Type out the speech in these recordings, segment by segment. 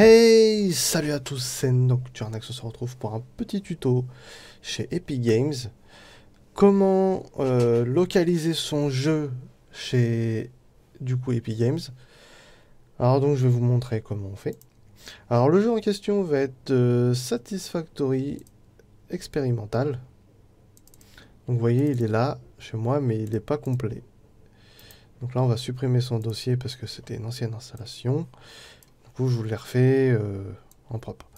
Hey, salut à tous, c'est Nocturnax, on se retrouve pour un petit tuto chez Epic Games. Comment euh, localiser son jeu chez du coup Epic Games. Alors donc je vais vous montrer comment on fait. Alors le jeu en question va être euh, Satisfactory Expérimental. Donc vous voyez il est là chez moi mais il n'est pas complet. Donc là on va supprimer son dossier parce que c'était une ancienne installation je vous l'ai refait euh, en propre.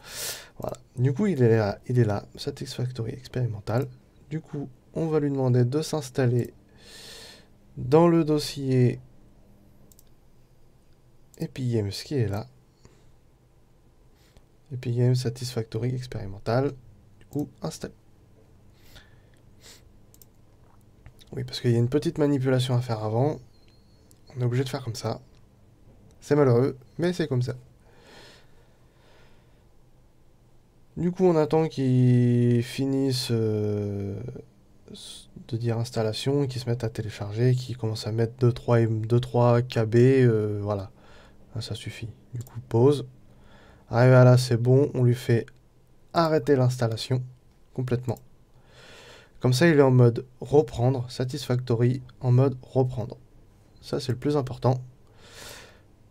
Voilà. Du coup, il est là, il est là, Satisfactory expérimental. Du coup, on va lui demander de s'installer dans le dossier Epigames qui est là. Epigames Satisfactory expérimental. Du coup, installe. Oui, parce qu'il y a une petite manipulation à faire avant. On est obligé de faire comme ça. C'est malheureux, mais c'est comme ça. Du coup, on attend qu'ils finissent euh, de dire installation, qu'ils se mettent à télécharger, qu'ils commencent à mettre 2-3 KB, euh, voilà. Ah, ça suffit. Du coup, pause. Arrivé ah, à là, c'est bon, on lui fait arrêter l'installation complètement. Comme ça, il est en mode reprendre, satisfactory, en mode reprendre. Ça, c'est le plus important.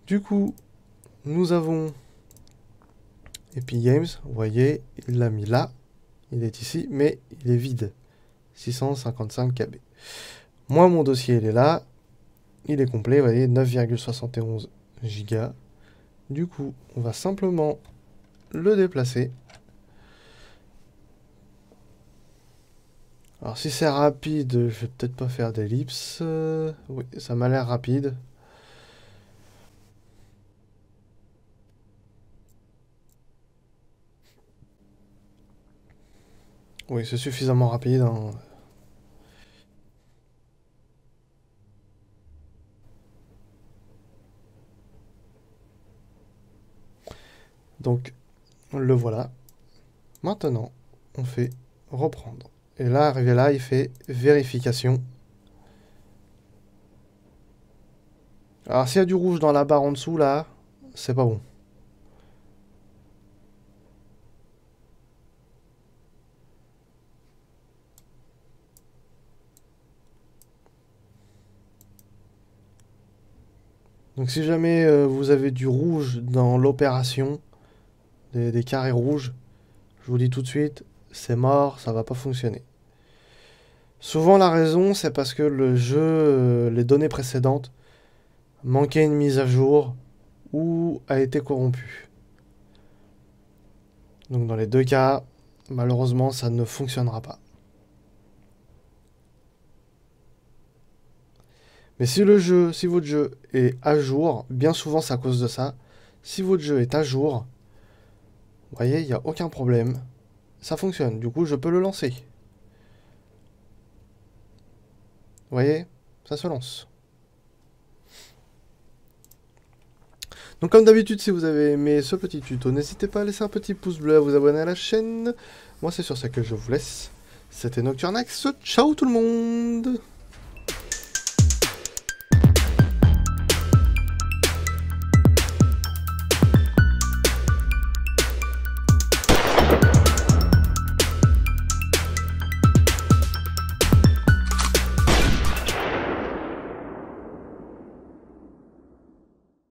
Du coup, nous avons Epic Games, vous voyez, il l'a mis là. Il est ici, mais il est vide. 655 KB. Moi, mon dossier, il est là. Il est complet, vous voyez, 9,71 Giga. Du coup, on va simplement le déplacer. Alors si c'est rapide, je vais peut-être pas faire d'ellipse. oui, ça m'a l'air rapide. Oui, c'est suffisamment rapide. Hein. Donc, le voilà. Maintenant, on fait reprendre. Et là, arrivé là, il fait vérification. Alors, ah, s'il y a du rouge dans la barre en dessous, là, c'est pas bon. Donc si jamais euh, vous avez du rouge dans l'opération, des, carrés rouges, je vous dis tout de suite, c'est mort, ça va pas fonctionner. Souvent la raison, c'est parce que le jeu, euh, les données précédentes, manquaient une mise à jour ou a été corrompu. Donc dans les deux cas, malheureusement, ça ne fonctionnera pas. Mais si le jeu, si votre jeu est à jour, bien souvent c'est à cause de ça. Si votre jeu est à jour, vous voyez, il n'y a aucun problème. Ça fonctionne, du coup je peux le lancer. Vous voyez, ça se lance. Donc comme d'habitude, si vous avez aimé ce petit tuto, n'hésitez pas à laisser un petit pouce bleu, à vous abonner à la chaîne. Moi c'est sur ça que je vous laisse. C'était Nocturnax, ciao tout le monde